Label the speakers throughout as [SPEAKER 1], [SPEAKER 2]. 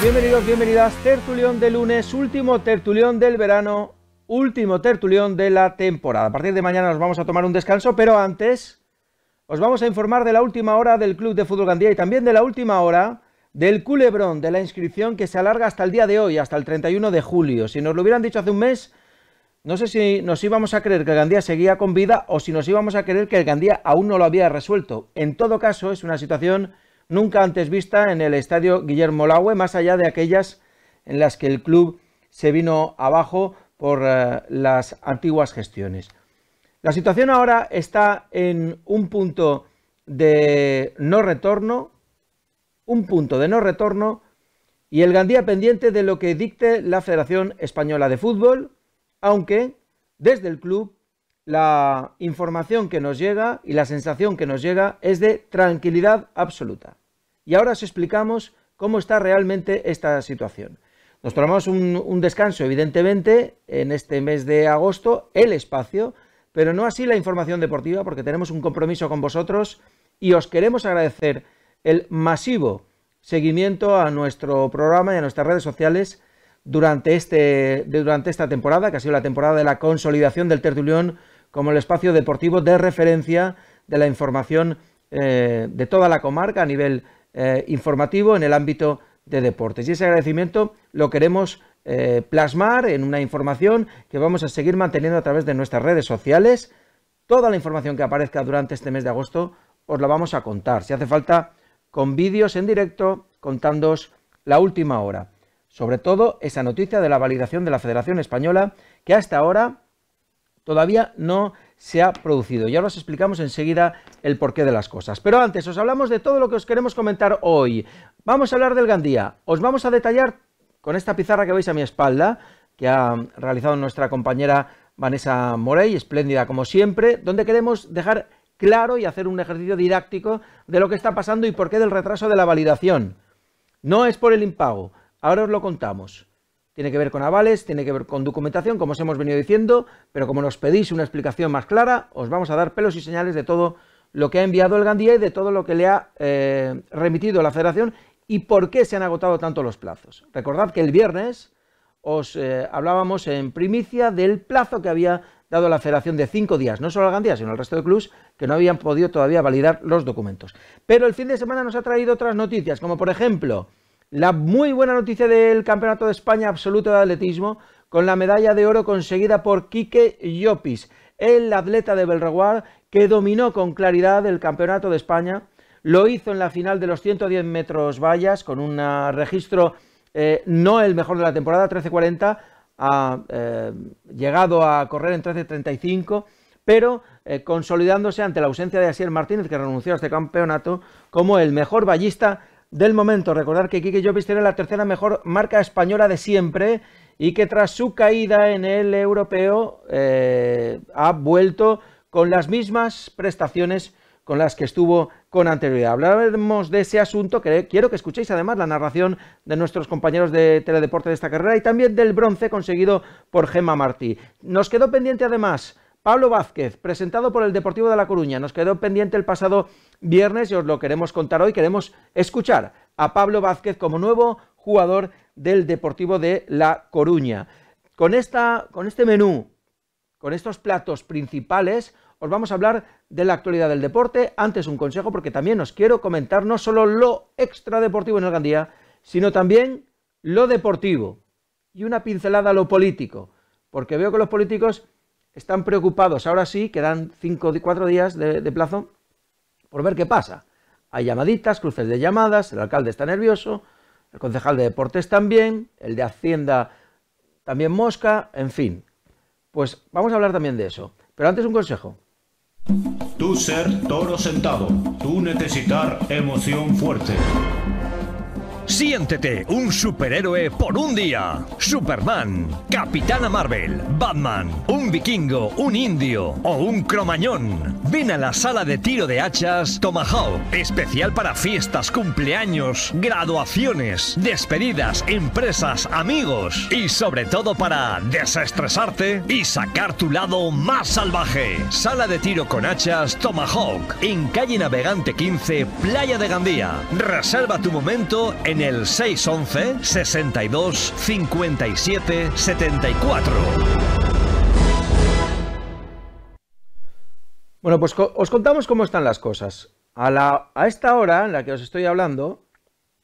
[SPEAKER 1] bienvenidos, bienvenidas. Tertulión de lunes, último tertulión del verano, último tertulión de la temporada. A partir de mañana nos vamos a tomar un descanso, pero antes os vamos a informar de la última hora del Club de Fútbol Gandía y también de la última hora del culebrón de la inscripción que se alarga hasta el día de hoy, hasta el 31 de julio. Si nos lo hubieran dicho hace un mes, no sé si nos íbamos a creer que el Gandía seguía con vida o si nos íbamos a creer que el Gandía aún no lo había resuelto. En todo caso, es una situación nunca antes vista en el estadio Guillermo Laue, más allá de aquellas en las que el club se vino abajo por eh, las antiguas gestiones. La situación ahora está en un punto de no retorno, un punto de no retorno y el Gandía pendiente de lo que dicte la Federación Española de Fútbol, aunque desde el club la información que nos llega y la sensación que nos llega es de tranquilidad absoluta y ahora os explicamos cómo está realmente esta situación. Nos tomamos un, descanso, evidentemente, en este mes de agosto, el espacio, pero no así la información deportiva, porque tenemos un compromiso con vosotros y os queremos agradecer el masivo seguimiento a nuestro programa y a nuestras redes sociales durante, este, durante esta temporada, que ha sido la temporada de la consolidación del tertulión como el espacio deportivo de referencia de la información eh, de toda la comarca a nivel eh, informativo en el ámbito de deportes. Y ese agradecimiento lo queremos eh, plasmar en una información que vamos a seguir manteniendo a través de nuestras redes sociales. Toda la información que aparezca durante este mes de agosto os la vamos a contar. Si hace falta, con vídeos en directo contándoos la última hora. Sobre todo esa noticia de la validación de la Federación Española que hasta ahora todavía no se ha producido. Ya os explicamos enseguida el porqué de las cosas. Pero antes, os hablamos de todo lo que os queremos comentar hoy. Vamos a hablar del Gandía. Os vamos a detallar con esta pizarra que veis a mi espalda, que ha realizado nuestra compañera Vanessa Morey, espléndida como siempre, donde queremos dejar claro y hacer un ejercicio didáctico de lo que está pasando y por qué del retraso de la validación. No es por el impago, ahora os lo contamos tiene que ver con avales, tiene que ver con documentación, como os hemos venido diciendo, pero como nos pedís una explicación más clara, os vamos a dar pelos y señales de todo lo que ha enviado el Gandía y de todo lo que le ha eh, remitido la Federación y por qué se han agotado tanto los plazos. Recordad que el viernes os eh, hablábamos en primicia del plazo que había dado la Federación de cinco días, no solo al Gandía, sino al resto de clubes que no habían podido todavía validar los documentos. Pero el fin de semana nos ha traído otras noticias, como por ejemplo la muy buena noticia del Campeonato de España Absoluto de Atletismo con la medalla de oro conseguida por Quique Llopis, el atleta de Belreguard que dominó con claridad el Campeonato de España. Lo hizo en la final de los 110 metros vallas con un registro eh, no el mejor de la temporada, 13.40, ha eh, llegado a correr en 13.35, pero eh, consolidándose ante la ausencia de Asier Martínez, que renunció a este campeonato, como el mejor ballista del momento. Recordar que Kike Llopis tiene la tercera mejor marca española de siempre y que tras su caída en el europeo eh, ha vuelto con las mismas prestaciones con las que estuvo con anterioridad. Hablaremos de ese asunto, que quiero que escuchéis además la narración de nuestros compañeros de Teledeporte de esta carrera y también del bronce conseguido por Gemma Martí. Nos quedó pendiente además Pablo Vázquez, presentado por el Deportivo de La Coruña. Nos quedó pendiente el pasado viernes y os lo queremos contar hoy. Queremos escuchar a Pablo Vázquez como nuevo jugador del Deportivo de La Coruña. Con, esta, con este menú, con estos platos principales, os vamos a hablar de la actualidad del deporte. Antes un consejo, porque también os quiero comentar no solo lo extradeportivo en el sino también lo deportivo y una pincelada a lo político, porque veo que los políticos están preocupados, ahora sí, quedan 5 cuatro días de, de plazo por ver qué pasa. Hay llamaditas, cruces de llamadas, el alcalde está nervioso, el concejal de deportes también, el de Hacienda también mosca, en fin. Pues vamos a hablar también de eso. Pero antes un consejo.
[SPEAKER 2] Tú ser toro sentado, tú necesitar emoción fuerte. Siéntete un superhéroe por un día. Superman, Capitana Marvel, Batman, un vikingo, un indio o un cromañón. Ven a la sala de tiro de hachas Tomahawk, especial para fiestas, cumpleaños, graduaciones, despedidas, empresas, amigos y sobre todo para desestresarte y sacar tu lado más salvaje. Sala de tiro con hachas Tomahawk en calle Navegante 15, Playa de Gandía. Reserva tu momento en en el 611 62 57
[SPEAKER 1] 74. Bueno, pues os contamos cómo están las cosas. A, la, a esta hora en la que os estoy hablando,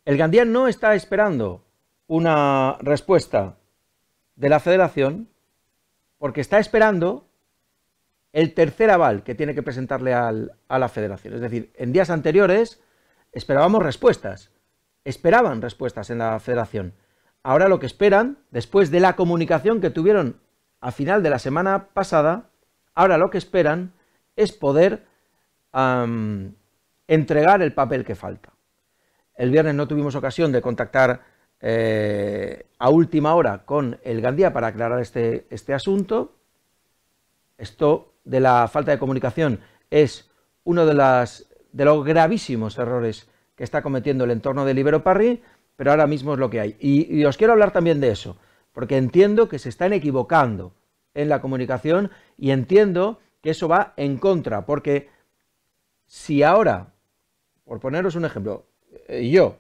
[SPEAKER 1] el Gandía no está esperando una respuesta de la federación porque está esperando el tercer aval que tiene que presentarle a la federación. Es decir, en días anteriores esperábamos respuestas esperaban respuestas en la federación. Ahora lo que esperan, después de la comunicación que tuvieron a final de la semana pasada, ahora lo que esperan es poder entregar el papel que falta. El viernes no tuvimos ocasión de contactar eh, a última hora con el Gandía para aclarar este, este asunto. Esto de la falta de comunicación es uno de los gravísimos errores que está cometiendo el entorno de Libero parry pero ahora mismo es lo que hay. Y, os quiero hablar también de eso, porque entiendo que se están equivocando en la comunicación y entiendo que eso va en contra, porque si ahora, por poneros un ejemplo, eh, yo,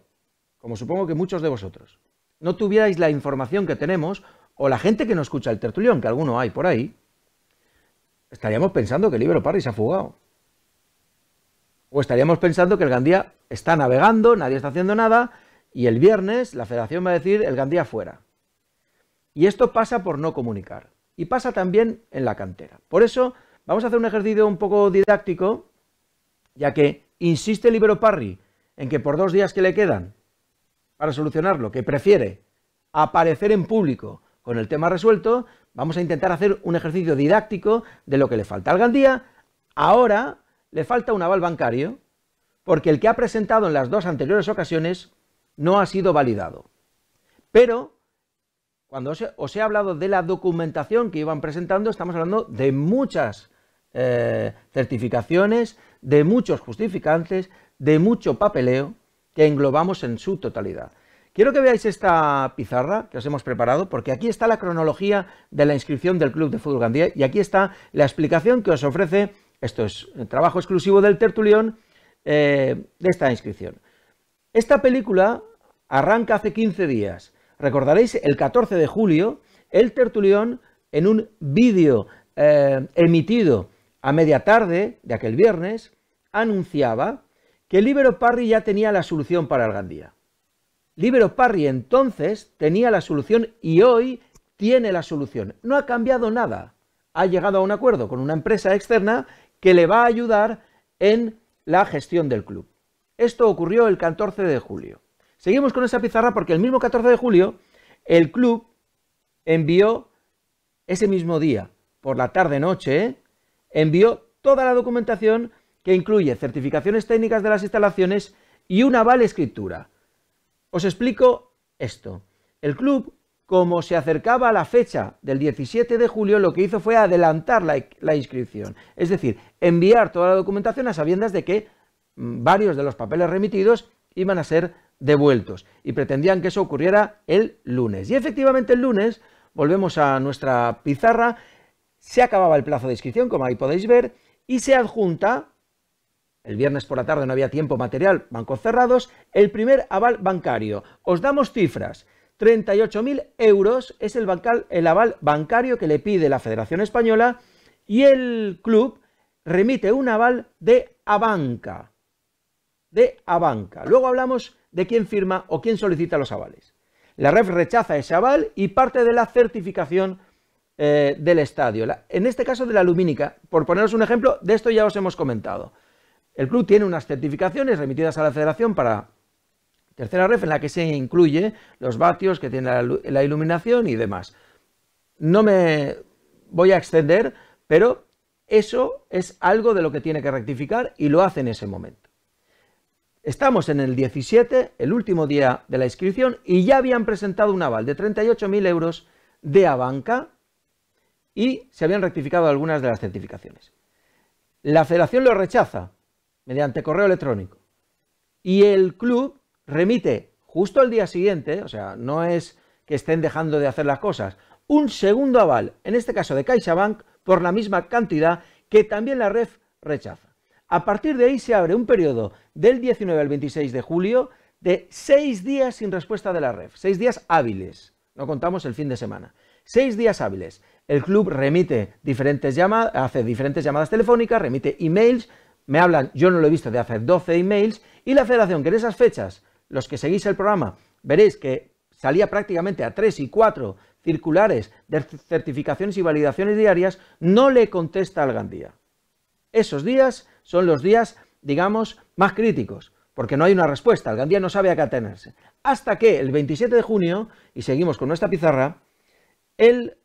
[SPEAKER 1] como supongo que muchos de vosotros, no tuvierais la información que tenemos, o la gente que nos escucha el tertulión, que alguno hay por ahí, estaríamos pensando que Libero Parry se ha fugado. O estaríamos pensando que el Gandía está navegando, nadie está haciendo nada, y el viernes la federación va a decir el Gandía fuera. Y esto pasa por no comunicar. Y pasa también en la cantera. Por eso vamos a hacer un ejercicio un poco didáctico, ya que insiste Libero Parry en que por dos días que le quedan para solucionarlo, que prefiere aparecer en público con el tema resuelto, vamos a intentar hacer un ejercicio didáctico de lo que le falta al Gandía, ahora le falta un aval bancario porque el que ha presentado en las dos anteriores ocasiones no ha sido validado. Pero cuando os he, hablado de la documentación que iban presentando, estamos hablando de muchas eh, certificaciones, de muchos justificantes, de mucho papeleo que englobamos en su totalidad. Quiero que veáis esta pizarra que os hemos preparado, porque aquí está la cronología de la inscripción del Club de Fútbol Gandía y aquí está la explicación que os ofrece esto es el trabajo exclusivo del tertulión eh, de esta inscripción. Esta película arranca hace 15 días. Recordaréis, el 14 de julio, el tertulión, en un vídeo eh, emitido a media tarde de aquel viernes, anunciaba que Libero Parry ya tenía la solución para el Gandía. Libero Parry entonces tenía la solución y hoy tiene la solución. No ha cambiado nada. Ha llegado a un acuerdo con una empresa externa que le va a ayudar en la gestión del club. Esto ocurrió el 14 de julio. Seguimos con esa pizarra porque el mismo 14 de julio el club envió ese mismo día, por la tarde-noche, envió toda la documentación que incluye certificaciones técnicas de las instalaciones y una vale escritura. Os explico esto. El club como se acercaba a la fecha del 17 de julio, lo que hizo fue adelantar la, la, inscripción. Es decir, enviar toda la documentación a sabiendas de que mm, varios de los papeles remitidos iban a ser devueltos y pretendían que eso ocurriera el lunes. Y efectivamente el lunes, volvemos a nuestra pizarra, se acababa el plazo de inscripción, como ahí podéis ver, y se adjunta, el viernes por la tarde no había tiempo material, bancos cerrados, el primer aval bancario. Os damos cifras. 38.000 euros es el, aval bancario que le pide la Federación Española y el club remite un aval de Abanca. De Abanca. Luego hablamos de quién firma o quién solicita los avales. La REF rechaza ese aval y parte de la certificación eh, del estadio. en este caso de la lumínica, por poneros un ejemplo, de esto ya os hemos comentado. El club tiene unas certificaciones remitidas a la federación para Tercera ref en la que se incluye los vatios que tiene la, iluminación y demás. No me voy a extender, pero eso es algo de lo que tiene que rectificar y lo hace en ese momento. Estamos en el 17, el último día de la inscripción, y ya habían presentado un aval de 38.000 euros de Abanca y se habían rectificado algunas de las certificaciones. La federación lo rechaza mediante correo electrónico y el club remite justo al día siguiente, o sea, no es que estén dejando de hacer las cosas, un segundo aval, en este caso de CaixaBank, por la misma cantidad que también la REF rechaza. A partir de ahí se abre un periodo del 19 al 26 de julio de seis días sin respuesta de la REF, seis días hábiles, no contamos el fin de semana, seis días hábiles. El club remite diferentes llamadas, hace diferentes llamadas telefónicas, remite emails, me hablan, yo no lo he visto de hacer 12 emails, y la federación que en esas fechas los que seguís el programa, veréis que salía prácticamente a tres y cuatro circulares de certificaciones y validaciones diarias, no le contesta al Gandía. Esos días son los días, digamos, más críticos, porque no hay una respuesta, el Gandía no sabe a qué atenerse. Hasta que el 27 de junio, y seguimos con nuestra pizarra, el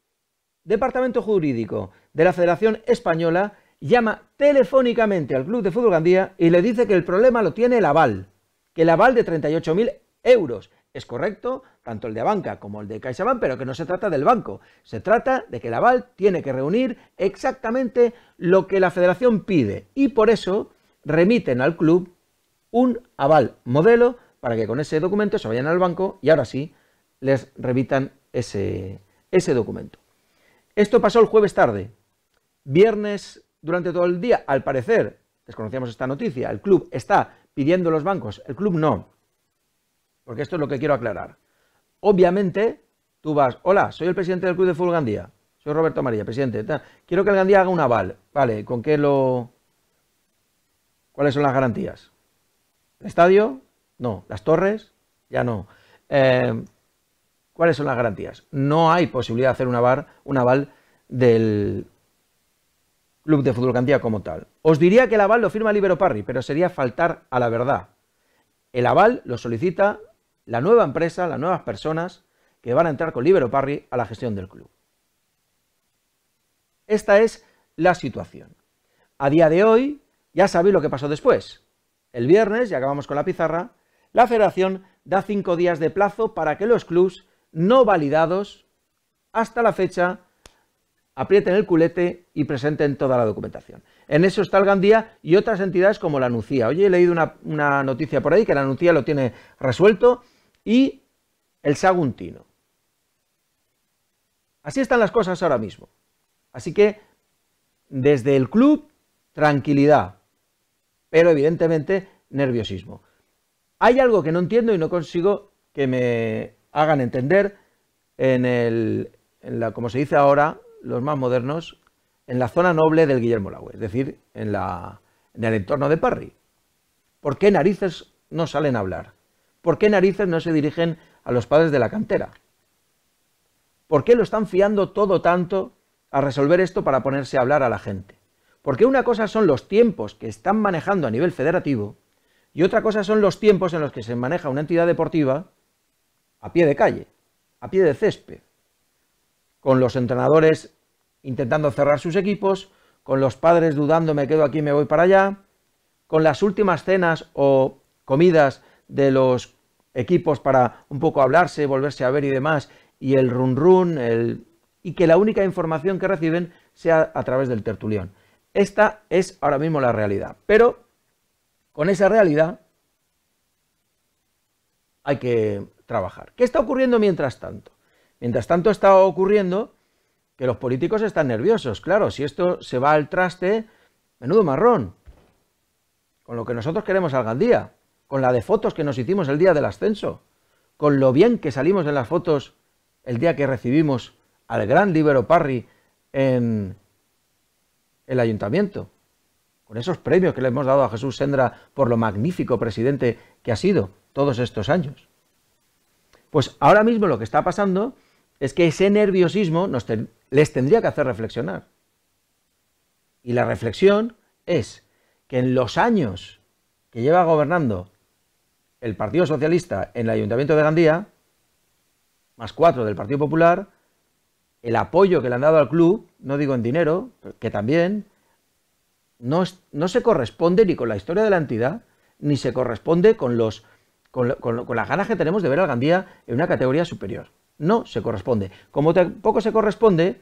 [SPEAKER 1] Departamento Jurídico de la Federación Española llama telefónicamente al Club de Fútbol Gandía y le dice que el problema lo tiene el aval que el aval de 38.000 euros es correcto, tanto el de banca como el de CaixaBank, pero que no se trata del banco. Se trata de que el aval tiene que reunir exactamente lo que la federación pide y por eso remiten al club un aval modelo para que con ese documento se vayan al banco y ahora sí les revitan ese, ese documento. Esto pasó el jueves tarde. Viernes durante todo el día, al parecer, desconocíamos esta noticia, el club está pidiendo los bancos. El club no. Porque esto es lo que quiero aclarar. Obviamente, tú vas, hola, soy el presidente del club de fútbol Gandía. Soy Roberto María, presidente. Quiero que el Gandía haga un aval. Vale, ¿con qué lo...? ¿Cuáles son las garantías? ¿El estadio? No. ¿Las torres? Ya no. Eh, ¿Cuáles son las garantías? No hay posibilidad de hacer un aval, un aval del, Club de Fútbol Cantía como tal. Os diría que el aval lo firma Libero Parry, pero sería faltar a la verdad. El aval lo solicita la nueva empresa, las nuevas personas que van a entrar con Libero Parry a la gestión del club. Esta es la situación. A día de hoy, ya sabéis lo que pasó después. El viernes, ya acabamos con la pizarra, la federación da cinco días de plazo para que los clubs no validados hasta la fecha aprieten el culete y presenten toda la documentación. En eso está el Gandía y otras entidades como la Anuncia. Oye, he leído una, noticia por ahí que la Anuncia lo tiene resuelto y el Saguntino. Así están las cosas ahora mismo. Así que desde el club, tranquilidad, pero evidentemente nerviosismo. Hay algo que no entiendo y no consigo que me hagan entender en, el, en la, como se dice ahora, los más modernos, en la zona noble del Guillermo Laue, es decir, en, la, en el entorno de Parry. ¿Por qué narices no salen a hablar? ¿Por qué narices no se dirigen a los padres de la cantera? ¿Por qué lo están fiando todo tanto a resolver esto para ponerse a hablar a la gente? Porque una cosa son los tiempos que están manejando a nivel federativo y otra cosa son los tiempos en los que se maneja una entidad deportiva a pie de calle, a pie de césped, con los entrenadores intentando cerrar sus equipos, con los padres dudando me quedo aquí, me voy para allá, con las últimas cenas o comidas de los equipos para un poco hablarse, volverse a ver y demás, y el run run, el... y que la única información que reciben sea a través del tertulión. Esta es ahora mismo la realidad, pero con esa realidad hay que trabajar. ¿Qué está ocurriendo mientras tanto? Mientras tanto está ocurriendo que los políticos están nerviosos. Claro, si esto se va al traste, menudo marrón. Con lo que nosotros queremos al día, con la de fotos que nos hicimos el día del ascenso, con lo bien que salimos en las fotos el día que recibimos al gran Libero Parry en el ayuntamiento, con esos premios que le hemos dado a Jesús Sendra por lo magnífico presidente que ha sido todos estos años. Pues ahora mismo lo que está pasando es que ese nerviosismo les tendría que hacer reflexionar. Y la reflexión es que en los años que lleva gobernando el Partido Socialista en el Ayuntamiento de Gandía, más cuatro del Partido Popular, el apoyo que le han dado al club, no digo en dinero, que también, no, se corresponde ni con la historia de la entidad, ni se corresponde con, los, con, con las ganas que tenemos de ver al Gandía en una categoría superior no se corresponde. Como tampoco se corresponde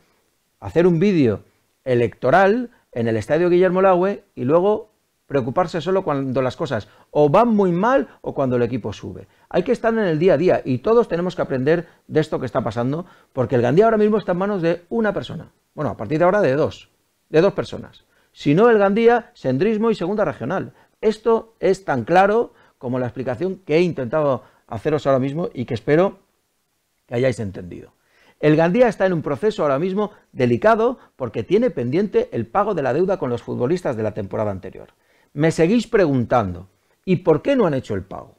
[SPEAKER 1] hacer un vídeo electoral en el estadio Guillermo Laue y luego preocuparse solo cuando las cosas o van muy mal o cuando el equipo sube. Hay que estar en el día a día y todos tenemos que aprender de esto que está pasando porque el Gandía ahora mismo está en manos de una persona. Bueno, a partir de ahora de dos, de dos personas. Si no el Gandía, Sendrismo y Segunda Regional. Esto es tan claro como la explicación que he intentado haceros ahora mismo y que espero hayáis entendido. El Gandía está en un proceso ahora mismo delicado porque tiene pendiente el pago de la deuda con los futbolistas de la temporada anterior. Me seguís preguntando, ¿y por qué no han hecho el pago?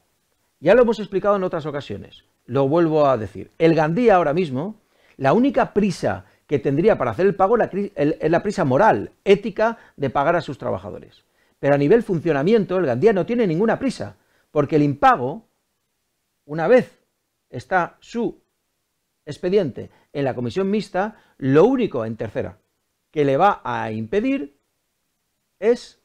[SPEAKER 1] Ya lo hemos explicado en otras ocasiones, lo vuelvo a decir. El Gandía ahora mismo, la única prisa que tendría para hacer el pago es la prisa moral, ética, de pagar a sus trabajadores. Pero a nivel funcionamiento, el Gandía no tiene ninguna prisa, porque el impago, una vez está su expediente en la comisión mixta, lo único en tercera que le va a impedir es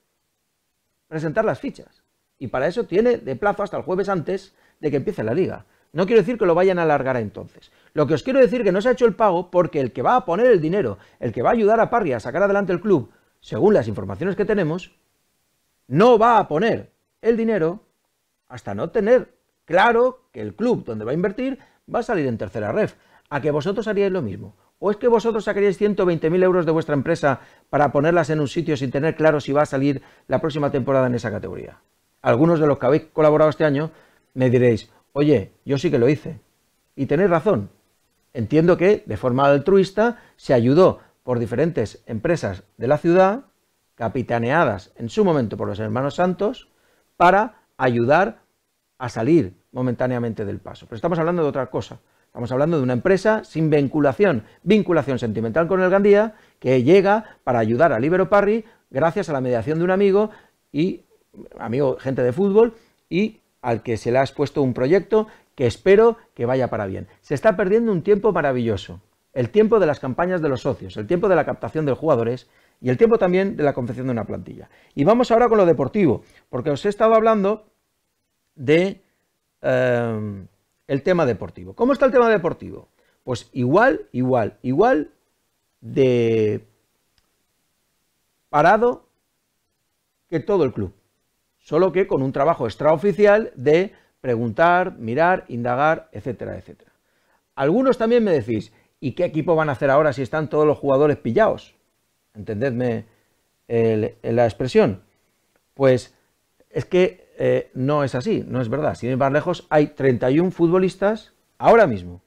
[SPEAKER 1] presentar las fichas. Y para eso tiene de plazo hasta el jueves antes de que empiece la liga. No quiero decir que lo vayan a alargar entonces. Lo que os quiero decir es que no se ha hecho el pago porque el que va a poner el dinero, el que va a ayudar a parry a sacar adelante el club, según las informaciones que tenemos, no va a poner el dinero hasta no tener claro que el club donde va a invertir va a salir en tercera ref a que vosotros haríais lo mismo. ¿O es que vosotros sacaríais 120.000 euros de vuestra empresa para ponerlas en un sitio sin tener claro si va a salir la próxima temporada en esa categoría? Algunos de los que habéis colaborado este año me diréis, oye, yo sí que lo hice. Y tenéis razón. Entiendo que de forma altruista se ayudó por diferentes empresas de la ciudad, capitaneadas en su momento por los hermanos santos, para ayudar a salir momentáneamente del paso. Pero estamos hablando de otra cosa. Estamos hablando de una empresa sin vinculación, vinculación sentimental con el Gandía, que llega para ayudar a Libero Parry gracias a la mediación de un amigo y amigo, gente de fútbol, y al que se le ha expuesto un proyecto que espero que vaya para bien. Se está perdiendo un tiempo maravilloso, el tiempo de las campañas de los socios, el tiempo de la captación de jugadores y el tiempo también de la confección de una plantilla. Y vamos ahora con lo deportivo, porque os he estado hablando de... Eh, el tema deportivo. ¿Cómo está el tema deportivo? Pues igual, igual, igual de parado que todo el club, solo que con un trabajo extraoficial de preguntar, mirar, indagar, etcétera, etcétera. Algunos también me decís, ¿y qué equipo van a hacer ahora si están todos los jugadores pillados? Entendedme en la expresión. Pues es que eh, no es así, no es verdad. Si ir más lejos, hay 31 futbolistas ahora mismo,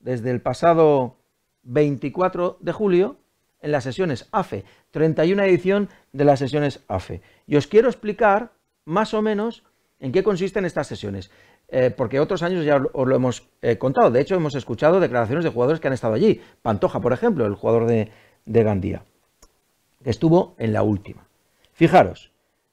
[SPEAKER 1] desde el pasado 24 de julio, en las sesiones AFE, 31 edición de las sesiones AFE. Y os quiero explicar más o menos en qué consisten estas sesiones, eh, porque otros años ya os lo hemos eh, contado. De hecho, hemos escuchado declaraciones de jugadores que han estado allí. Pantoja, por ejemplo, el jugador de, de Gandía, que estuvo en la última. Fijaros,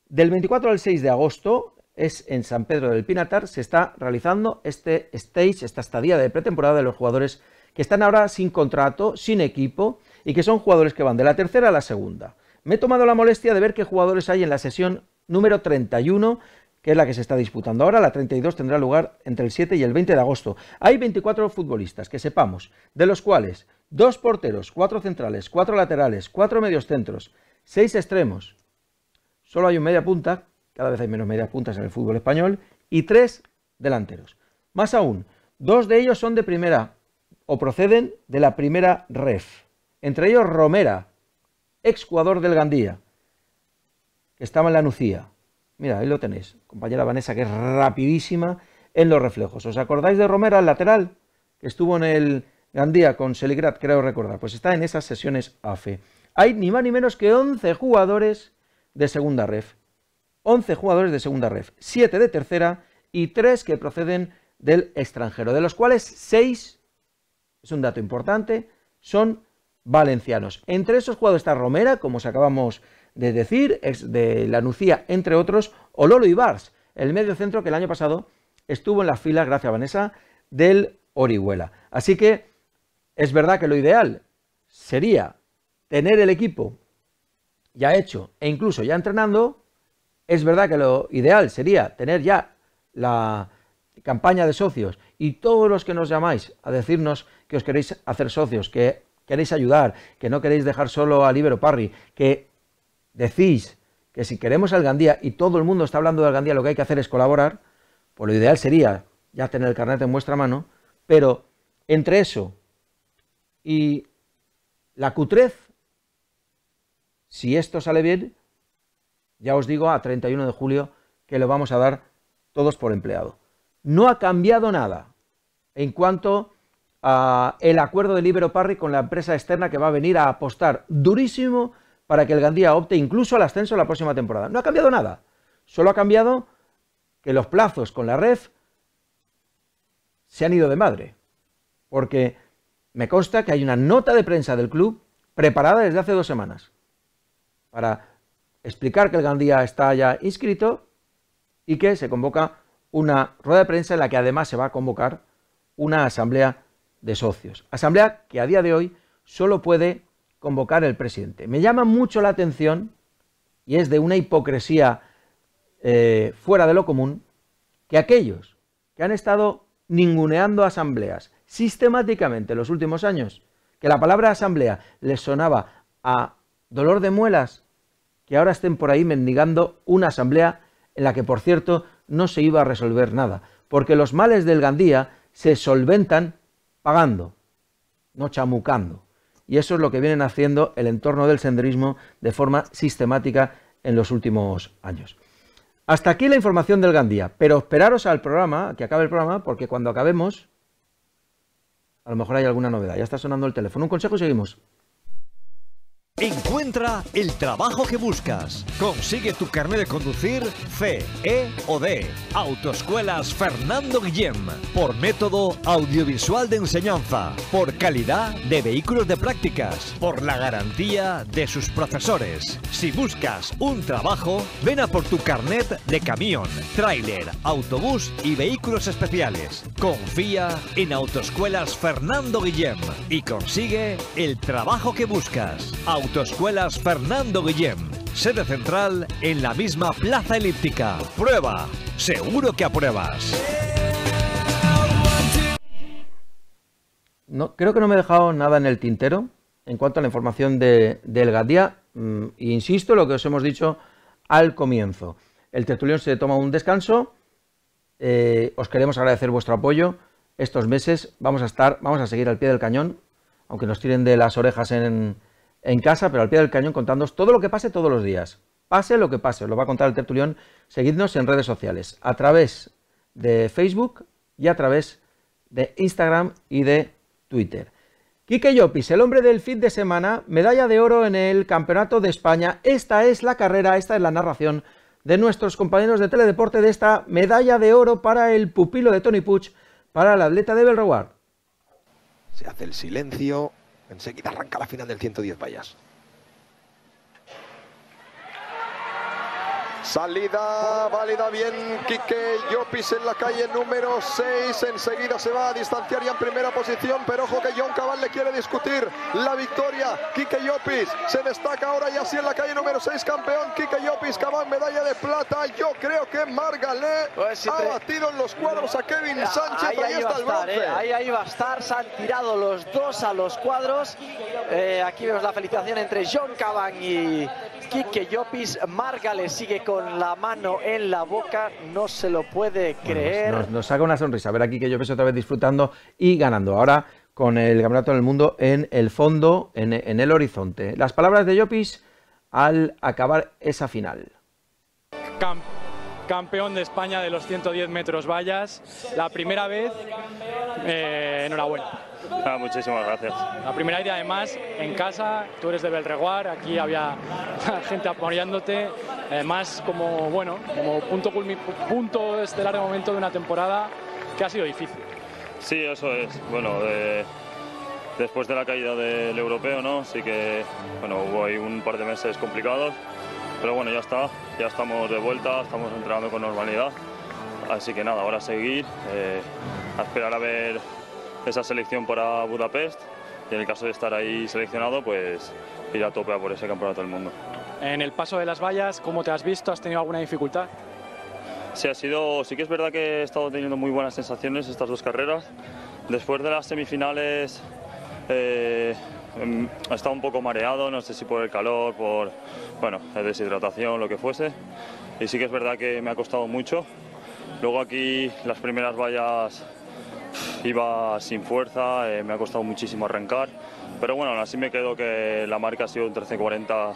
[SPEAKER 1] del 24 al 6 de agosto es en San Pedro del Pinatar, se está realizando este stage, esta estadía de pretemporada de los jugadores que están ahora sin contrato, sin equipo y que son jugadores que van de la tercera a la segunda. Me he tomado la molestia de ver qué jugadores hay en la sesión número 31, que es la que se está disputando ahora. La 32 tendrá lugar entre el 7 y el 20 de agosto. Hay 24 futbolistas, que sepamos, de los cuales dos porteros, cuatro centrales, cuatro laterales, cuatro medios centros, seis extremos. Solo hay un media punta cada vez hay menos puntas en el fútbol español, y tres delanteros. Más aún, dos de ellos son de primera o proceden de la primera ref. Entre ellos Romera, ex jugador del Gandía, que estaba en la Nucía. Mira, ahí lo tenéis, compañera Vanessa, que es rapidísima en los reflejos. ¿Os acordáis de Romera, el lateral, que estuvo en el Gandía con Seligrat, creo recordar? Pues está en esas sesiones AFE. Hay ni más ni menos que 11 jugadores de segunda ref. 11 jugadores de segunda red, 7 de tercera y 3 que proceden del extranjero, de los cuales 6, es un dato importante, son valencianos. Entre esos jugadores está Romera, como os acabamos de decir, es de la Nucía, entre otros, o Lolo Bars, el medio centro que el año pasado estuvo en las filas, gracias a Vanessa, del Orihuela. Así que es verdad que lo ideal sería tener el equipo ya hecho e incluso ya entrenando es verdad que lo ideal sería tener ya la campaña de socios y todos los que nos llamáis a decirnos que os queréis hacer socios, que queréis ayudar, que no queréis dejar solo a Libero Parry, que decís que si queremos al Gandía y todo el mundo está hablando del Gandía, lo que hay que hacer es colaborar, pues lo ideal sería ya tener el carnet en vuestra mano, pero entre eso y la cutrez, si esto sale bien, ya os digo, a 31 de julio, que lo vamos a dar todos por empleado. No ha cambiado nada en cuanto a el acuerdo de Libero Parry con la empresa externa que va a venir a apostar durísimo para que el Gandía opte incluso al ascenso la próxima temporada. No ha cambiado nada. Solo ha cambiado que los plazos con la red se han ido de madre. Porque me consta que hay una nota de prensa del club preparada desde hace dos semanas para explicar que el Gandía está ya inscrito y que se convoca una rueda de prensa en la que además se va a convocar una asamblea de socios. Asamblea que a día de hoy solo puede convocar el presidente. Me llama mucho la atención y es de una hipocresía eh, fuera de lo común que aquellos que han estado ninguneando asambleas sistemáticamente en los últimos años, que la palabra asamblea les sonaba a dolor de muelas, que ahora estén por ahí mendigando una asamblea en la que, por cierto, no se iba a resolver nada, porque los males del Gandía se solventan pagando, no chamucando. Y eso es lo que vienen haciendo el entorno del senderismo de forma sistemática en los últimos años. Hasta aquí la información del Gandía, pero esperaros al programa, que acabe el programa, porque cuando acabemos, a lo mejor hay alguna novedad. Ya está sonando el teléfono. Un consejo y seguimos. Encuentra el trabajo que buscas. Consigue tu
[SPEAKER 2] carnet de conducir C, E o D. Autoescuelas Fernando Guillem. Por método audiovisual de enseñanza. Por calidad de vehículos de prácticas. Por la garantía de sus profesores. Si buscas un trabajo, ven a por tu carnet de camión, tráiler, autobús y vehículos especiales. Confía en Autoescuelas Fernando Guillem y consigue el trabajo que buscas. Autoescuelas Fernando Guillem. Sede central en la misma plaza elíptica. Prueba. Seguro que apruebas.
[SPEAKER 1] No, creo que no me he dejado nada en el tintero en cuanto a la información de, de Elgadía. Mm, insisto en lo que os hemos dicho al comienzo. El tertulión se toma un descanso. Eh, os queremos agradecer vuestro apoyo estos meses. Vamos a estar, vamos a seguir al pie del cañón, aunque nos tiren de las orejas en, en casa, pero al pie del cañón, contándoos todo lo que pase todos los días. Pase lo que pase, os lo va a contar el tertulión. Seguidnos en redes sociales, a través de Facebook y a través de Instagram y de Twitter. Quique Llopis, el hombre del fin de semana, medalla de oro en el Campeonato de España. Esta es la carrera, esta es la narración de nuestros compañeros de Teledeporte de esta medalla de oro para el pupilo de Tony Puch, para el atleta de Belroward. Se hace el silencio, Enseguida arranca la final del 110 vallas.
[SPEAKER 2] Salida válida bien Quique Llopis en la calle número 6. Enseguida se va a distanciar ya en primera posición, pero ojo que John Cabal le quiere discutir la victoria. Quique Llopis se destaca ahora y así en la calle número 6, campeón Quique Llopis, Cabal medalla de plata. Yo creo que Margalé pues ha batido en los cuadros a Kevin Sánchez. Ahí, ahí, eh, ahí,
[SPEAKER 1] ahí va a estar, se han tirado los dos a los cuadros. Eh, aquí vemos la felicitación entre John Caban y que Llopis. Marga le sigue con la mano en la boca, no se lo puede creer. Nos, saca una sonrisa ver aquí que Llopis otra vez disfrutando y ganando. Ahora con el Campeonato del Mundo en el fondo, en, el horizonte. Las palabras de Llopis al acabar esa final
[SPEAKER 3] campeón de España de los 110 metros vallas, la primera vez, eh, enhorabuena. Ah, muchísimas gracias. La primera idea además en casa, tú eres de Belreguar, aquí había gente apoyándote, además como, bueno, como punto, punto estelar de momento de una temporada que ha sido difícil. Sí, eso es, bueno, después de la caída del europeo, ¿no? Sí que, bueno, hubo ahí un par de meses complicados, pero bueno, ya está, ya estamos de vuelta, estamos entrenando con normalidad. Así que nada, ahora seguir, eh, a esperar a ver esa selección para Budapest y en el caso de estar ahí seleccionado, pues ir a tope a por ese campeonato del mundo. En el paso de las vallas, ¿cómo te has visto? ¿Has tenido alguna dificultad? Sí, ha sido, sí que es verdad que he estado teniendo muy buenas sensaciones estas dos carreras. Después de las semifinales eh, Em, estado un poco mareado, no sé si por el calor, por bueno, deshidratación, lo que fuese. Y sí que es verdad que me ha costado mucho. Luego aquí las primeras vallas iba sin fuerza, eh, me ha costado muchísimo arrancar. Pero bueno, así me quedo que la marca ha sido un 13.40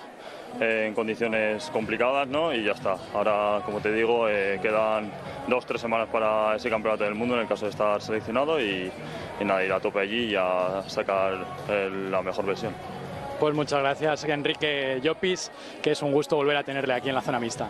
[SPEAKER 3] eh, en condiciones complicadas, ¿no? Y ya está. Ahora, como te digo, eh, quedan dos, tres semanas para ese campeonato del mundo en el caso de estar seleccionado y, y nada, ir a tope allí y a sacar eh, la mejor versión. Pues muchas gracias Enrique Llopis, que es un gusto volver a tenerle aquí en la zona mixta.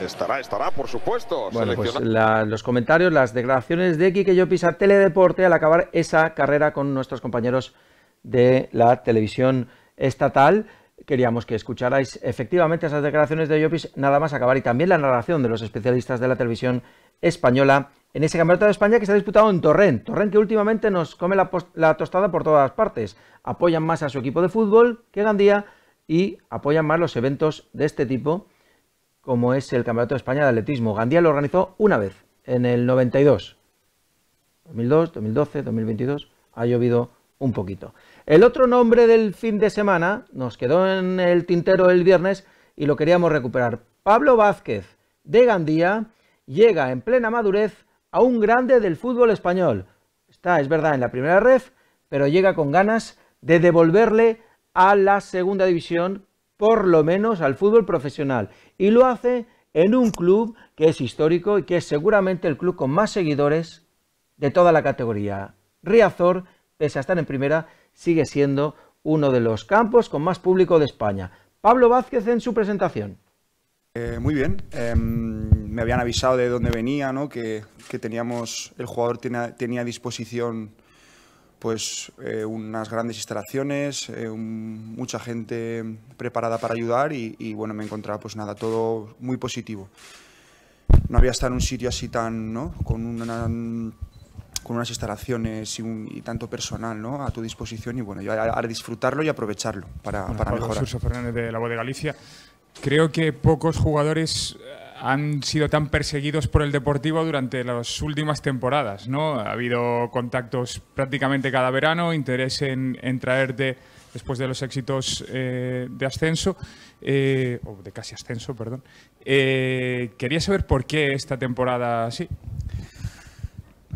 [SPEAKER 1] Estará, estará, por supuesto. Bueno, pues los comentarios, las declaraciones de Quique Llopis a Teledeporte al acabar esa carrera con nuestros compañeros de la televisión estatal. Queríamos que escucharais efectivamente esas declaraciones de Llopis nada más acabar y también la narración de los especialistas de la televisión española en ese Campeonato de España que se ha disputado en Torrent. Torrent que últimamente nos come la, la tostada por todas partes. Apoyan más a su equipo de fútbol que Gandía y apoyan más los eventos de este tipo como es el Campeonato de España de Atletismo. Gandía lo organizó una vez, en el 92. 2002, 2012, 2022, ha llovido un poquito. El otro nombre del fin de semana nos quedó en el tintero el viernes y lo queríamos recuperar. Pablo Vázquez de Gandía llega en plena madurez a un grande del fútbol español. Está, es verdad, en la primera ref, pero llega con ganas de devolverle a la segunda división, por lo menos al fútbol profesional. Y lo hace en un club que es histórico y que es seguramente el club con más seguidores de toda la categoría. Riazor, pese a estar en primera, sigue siendo uno de los campos con más público de España. Pablo Vázquez en su presentación. Eh, muy bien. Em, me habían avisado de dónde venía,
[SPEAKER 4] ¿no? que, que teníamos, el jugador tenía, a disposición pues, eh, unas grandes instalaciones, eh, mucha gente preparada para ayudar y, bueno, me encontraba pues nada, todo muy positivo. No había estado en un sitio así tan, ¿no? con, con unas instalaciones y, tanto personal ¿no? a tu disposición y bueno, yo a, disfrutarlo y aprovecharlo para, para mejorar. José Fernández de la Voz de Galicia creo que pocos jugadores eh, han sido tan perseguidos por el Deportivo durante las últimas temporadas, ¿no? Ha habido contactos prácticamente cada verano, interés en, traerte después de los éxitos eh, de ascenso, eh, o de casi ascenso, perdón. quería saber por qué esta temporada así.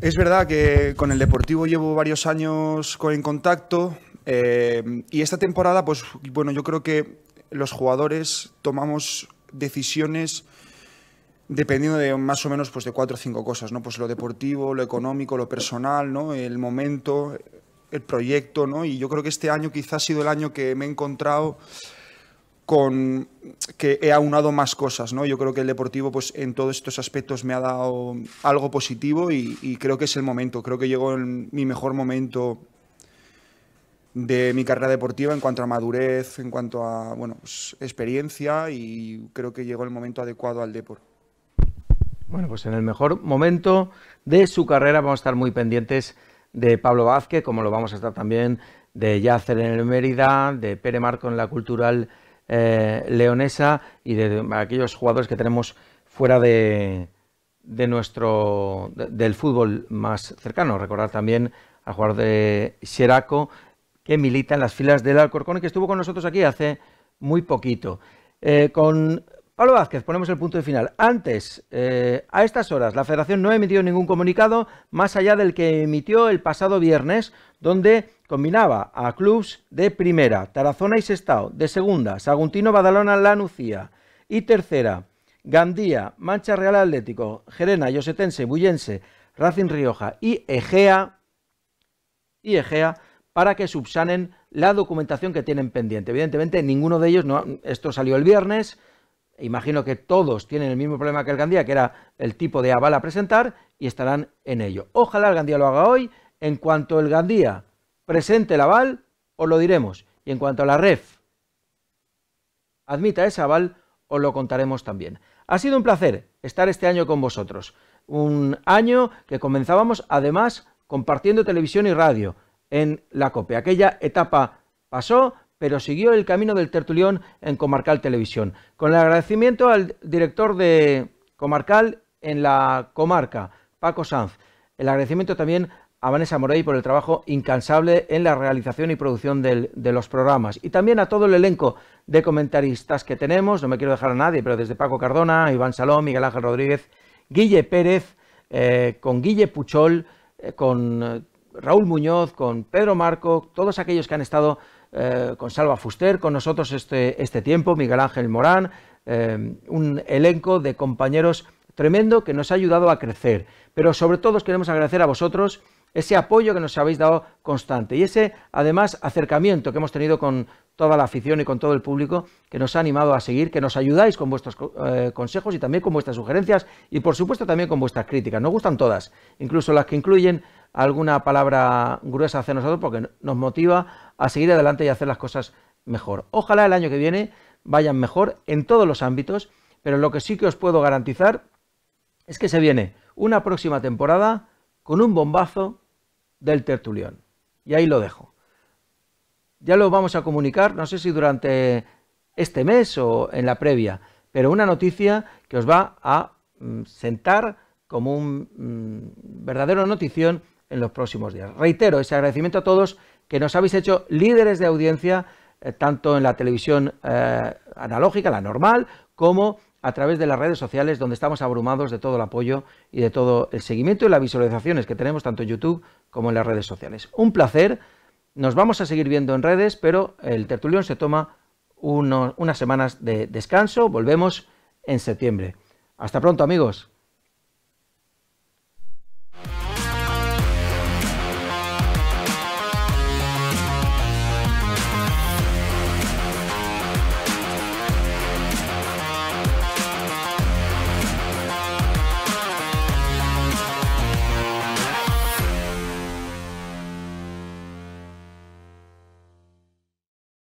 [SPEAKER 4] Es verdad que con el Deportivo llevo varios años en contacto y esta temporada, pues bueno, yo creo que los jugadores tomamos decisiones dependiendo de más o menos pues de cuatro o cinco cosas, ¿no? Pues lo deportivo, lo económico, lo personal, ¿no? El momento, el proyecto, ¿no? Y yo creo que este año quizás ha sido el año que me he encontrado con que he aunado más cosas, ¿no? Yo creo que el deportivo, pues en todos estos aspectos me ha dado algo positivo y, creo que es el momento. Creo que llegó en mi mejor momento de mi carrera deportiva en cuanto a madurez, en cuanto a bueno, pues, experiencia y creo que llegó el momento adecuado al deporte.
[SPEAKER 1] Bueno, pues en el mejor momento de su carrera vamos a estar muy pendientes de Pablo Vázquez, como lo vamos a estar también de Yacer en el Mérida, de Pere Marco en la Cultural eh, Leonesa y de, aquellos jugadores que tenemos fuera de, de nuestro del fútbol más cercano. Recordar también al jugador de Xeraco que milita en las filas del Alcorcón y que estuvo con nosotros aquí hace muy poquito. Eh, con Pablo Vázquez, ponemos el punto de final. Antes, eh, a estas horas, la Federación no ha emitido ningún comunicado más allá del que emitió el pasado viernes, donde combinaba a clubes de primera, Tarazona y Sestao, de segunda, Saguntino, Badalona, Lanucía, y tercera, Gandía, Mancha Real Atlético, Gerena, Yosetense, Bullense, Racing Rioja y y Egea para que subsanen la documentación que tienen pendiente. Evidentemente, ninguno de ellos, no, esto salió el viernes, imagino que todos tienen el mismo problema que el Gandía, que era el tipo de aval a presentar, y estarán en ello. Ojalá el Gandía lo haga hoy. En cuanto el Gandía presente el aval, os lo diremos. Y en cuanto a la REF admita ese aval, os lo contaremos también. Ha sido un placer estar este año con vosotros. Un año que comenzábamos además compartiendo televisión y radio en la COPE. Aquella etapa pasó, pero siguió el camino del tertulión en Comarcal Televisión. Con el agradecimiento al director de Comarcal en la comarca, Paco Sanz. El agradecimiento también a Vanessa Morey por el trabajo incansable en la realización y producción de los programas. Y también a todo el elenco de comentaristas que tenemos, no me quiero dejar a nadie, pero desde Paco Cardona, Iván Salón, Miguel Ángel Rodríguez, Guille Pérez, eh, con Guille Puchol, eh, con eh, Raúl Muñoz, con Pedro Marco, todos aquellos que han estado eh, con Salva Fuster, con nosotros este, este tiempo, Miguel Ángel Morán, eh, un elenco de compañeros tremendo que nos ha ayudado a crecer. Pero sobre todo os queremos agradecer a vosotros ese apoyo que nos habéis dado constante y ese, además, acercamiento que hemos tenido con toda la afición y con todo el público que nos ha animado a seguir, que nos ayudáis con vuestros eh, consejos y también con vuestras sugerencias y, por supuesto, también con vuestras críticas. Nos gustan todas, incluso las que incluyen alguna palabra gruesa hacia nosotros porque nos motiva a seguir adelante y hacer las cosas mejor. Ojalá el año que viene vayan mejor en todos los ámbitos, pero lo que sí que os puedo garantizar es que se viene una próxima temporada con un bombazo del tertulión. Y ahí lo dejo. Ya lo vamos a comunicar, no sé si durante este mes o en la previa, pero una noticia que os va a mm, sentar como un mm, verdadero notición en los próximos días. Reitero ese agradecimiento a todos que nos habéis hecho líderes de audiencia, eh, tanto en la televisión eh, analógica, la normal, como a través de las redes sociales donde estamos abrumados de todo el apoyo y de todo el seguimiento y las visualizaciones que tenemos tanto en YouTube como en las redes sociales. Un placer, nos vamos a seguir viendo en redes, pero el tertulión se toma unas semanas de descanso, volvemos en septiembre. Hasta pronto amigos.